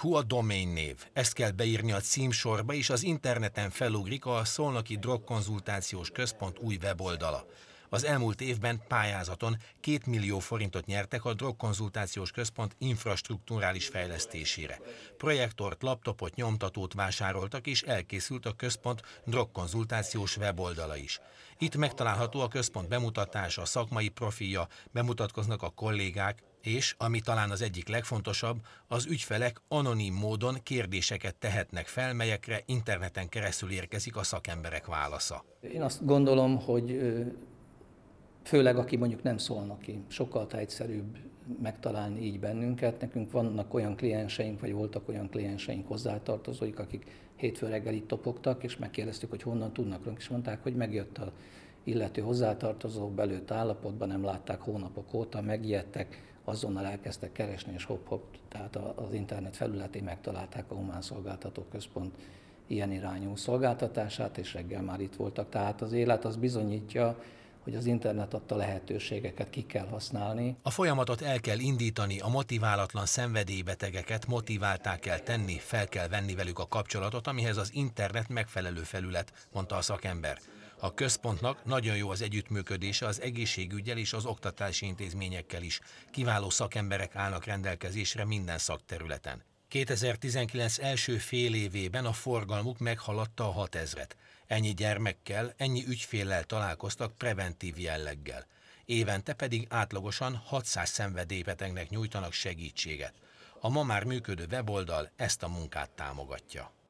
hu a domain név. Ezt kell beírni a címsorba, és az interneten felugrik a Szolnoki Drogkonzultációs Központ új weboldala. Az elmúlt évben pályázaton 2 millió forintot nyertek a drogkonzultációs központ infrastruktúrális fejlesztésére. Projektort, laptopot, nyomtatót vásároltak és elkészült a központ drogkonzultációs weboldala is. Itt megtalálható a központ bemutatása, szakmai profilja, bemutatkoznak a kollégák, és, ami talán az egyik legfontosabb, az ügyfelek anonim módon kérdéseket tehetnek fel, melyekre interneten keresztül érkezik a szakemberek válasza. Én azt gondolom, hogy főleg aki mondjuk nem szólnak ki, sokkal egyszerűbb megtalálni így bennünket. Nekünk vannak olyan klienseink, vagy voltak olyan klienseink, hozzátartozóik, akik hétfő reggel itt topogtak, és megkérdeztük, hogy honnan tudnak rönk, és mondták, hogy megjött a illető hozzátartozó, belőtt állapotban nem látták hónapok óta, megijedtek, azonnal elkezdtek keresni, és hop-hop, tehát az internet felületén megtalálták a Humán Szolgáltató Központ ilyen irányú szolgáltatását, és reggel már itt voltak. Tehát az élet az bizonyítja, hogy az internet adta lehetőségeket ki kell használni. A folyamatot el kell indítani, a motiválatlan szenvedélybetegeket motiválták kell tenni, fel kell venni velük a kapcsolatot, amihez az internet megfelelő felület, mondta a szakember. A központnak nagyon jó az együttműködése az egészségügyel és az oktatási intézményekkel is. Kiváló szakemberek állnak rendelkezésre minden szakterületen. 2019 első fél évében a forgalmuk meghaladta a 6000-et. Ennyi gyermekkel, ennyi ügyféllel találkoztak preventív jelleggel. Évente pedig átlagosan 600 szenvedélybetegnek nyújtanak segítséget. A ma már működő weboldal ezt a munkát támogatja.